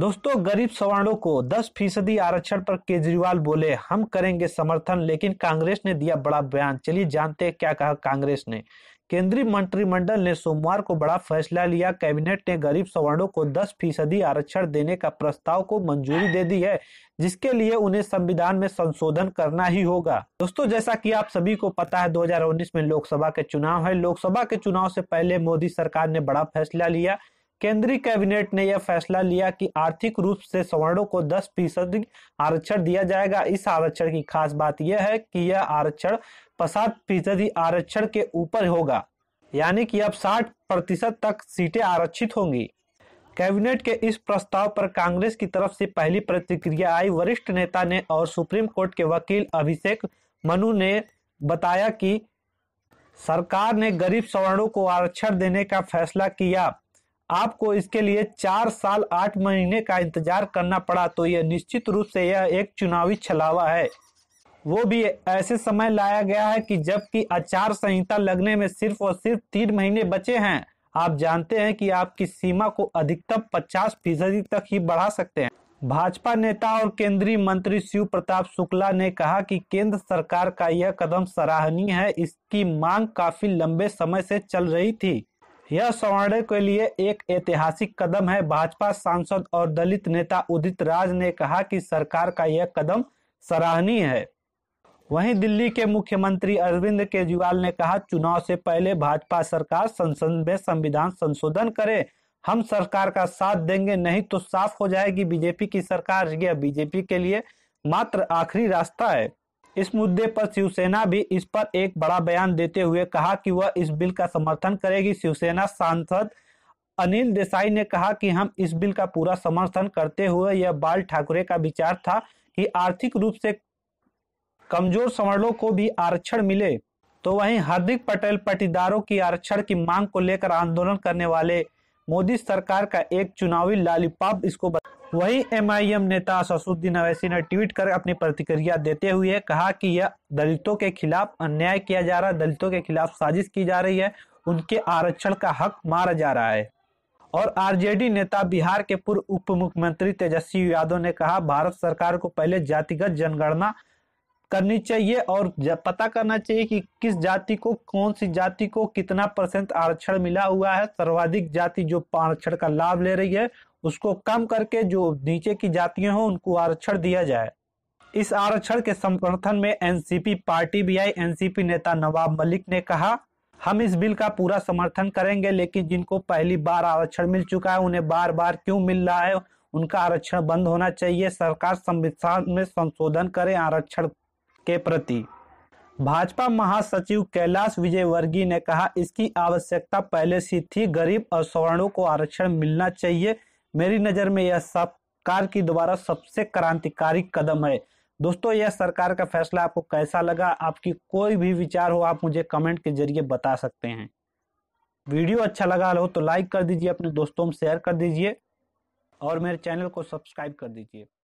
दोस्तों गरीब सवर्णों को 10 फीसदी आरक्षण पर केजरीवाल बोले हम करेंगे समर्थन लेकिन कांग्रेस ने दिया बड़ा बयान चलिए जानते हैं क्या कहा कांग्रेस ने केंद्रीय मंत्रिमंडल ने सोमवार को बड़ा फैसला लिया कैबिनेट ने गरीब सवर्णों को 10 फीसदी आरक्षण देने का प्रस्ताव को मंजूरी दे दी है जिसके लिए उन्हें संविधान में संशोधन करना ही होगा दोस्तों जैसा कि आप सभी को पता है 2019 में लोकसभा के चुनाव है लोकसभा के चुनाव से पहले मोदी सरकार ने बड़ा फैसला लिया केंद्रीय कैबिनेट ने यह फैसला लिया कि आर्थिक रूप से सवर्णों को 10 फीसद आरक्षण दिया जाएगा इस आरक्षण की खास बात यह है कि यह आरक्षण पचास फीसदी आरक्षण के ऊपर होगा यानी कि अब 60 प्रतिशत तक सीटें आरक्षित होंगी कैबिनेट के इस प्रस्ताव पर कांग्रेस की तरफ से पहली प्रतिक्रिया आई वरिष्ठ नेता ने और सुप्रीम कोर्ट के वकील अभिषेक मनु ने बताया कि सरकार ने गरीब सवर्णों को आरक्षण देने का फैसला किया आपको इसके लिए चार साल आठ महीने का इंतजार करना पड़ा तो यह निश्चित रूप से यह एक चुनावी छलावा है वो भी ऐसे समय लाया गया है कि जबकि आचार संहिता लगने में सिर्फ और सिर्फ तीन महीने बचे हैं आप जानते हैं कि आपकी सीमा को अधिकतम पचास फीसदी तक ही बढ़ा सकते हैं भाजपा नेता और केंद्रीय मंत्री शिव प्रताप शुक्ला ने कहा कि केंद्र सरकार का यह कदम सराहनीय है इसकी मांग काफी लंबे समय से चल रही थी यह सवर्णों के लिए एक ऐतिहासिक कदम है भाजपा सांसद और दलित नेता उदित राज ने कहा कि सरकार का यह कदम सराहनीय है वहीं दिल्ली के मुख्यमंत्री अरविंद केजरीवाल ने कहा चुनाव से पहले भाजपा सरकार संसद में संविधान संशोधन करे हम सरकार का साथ देंगे नहीं तो साफ हो जाएगी बीजेपी की सरकार यह बीजेपी के लिए मात्र आखिरी रास्ता है इस मुद्दे पर शिवसेना भी इस पर एक बड़ा बयान देते हुए कहा कि वह इस बिल का समर्थन करेगी शिवसेना सांसद अनिल देसाई ने कहा कि हम इस बिल का पूरा समर्थन करते हुए यह बाल ठाकरे का विचार था कि आर्थिक रूप से कमजोर सवर्णों को भी आरक्षण मिले तो वहीं हार्दिक पटेल पटीदारों की आरक्षण की मांग को लेकर आंदोलन करने वाले मोदी सरकार का एक चुनावी लालीपॉप इसको बता वही एम नेता ससुद्दीन अवैसी ने ट्वीट कर अपनी प्रतिक्रिया देते हुए कहा कि यह दलितों के खिलाफ अन्याय किया जा रहा है दलितों के खिलाफ साजिश की जा रही है उनके आरक्षण का हक मारा जा रहा है और आरजेडी नेता बिहार के पूर्व उप मुख्यमंत्री तेजस्वी यादव ने कहा भारत सरकार को पहले जातिगत जनगणना करनी चाहिए और पता करना चाहिए कि किस जाति को कौन सी जाति को कितना परसेंट आरक्षण मिला हुआ है सर्वाधिक जाति जो आरक्षण का लाभ ले रही है उसको कम करके जो नीचे की जातियां हो उनको आरक्षण दिया जाए इस आरक्षण के समर्थन में एनसीपी पार्टी भी आई एनसीपी नेता नवाब मलिक ने कहा हम इस बिल का पूरा समर्थन करेंगे लेकिन जिनको पहली बार आरक्षण मिल चुका है उन्हें बार बार क्यों मिल रहा है उनका आरक्षण बंद होना चाहिए सरकार संविधान में संशोधन करे आरक्षण के प्रति भाजपा महासचिव कैलाश विजयवर्गीय ने कहा इसकी आवश्यकता पहले से थी गरीब और सवर्णों को आरक्षण मिलना चाहिए मेरी नज़र में यह सरकार की द्वारा सबसे क्रांतिकारी कदम है दोस्तों यह सरकार का फैसला आपको कैसा लगा आपकी कोई भी विचार हो आप मुझे कमेंट के जरिए बता सकते हैं वीडियो अच्छा लगा हो तो लाइक कर दीजिए अपने दोस्तों में शेयर कर दीजिए और मेरे चैनल को सब्सक्राइब कर दीजिए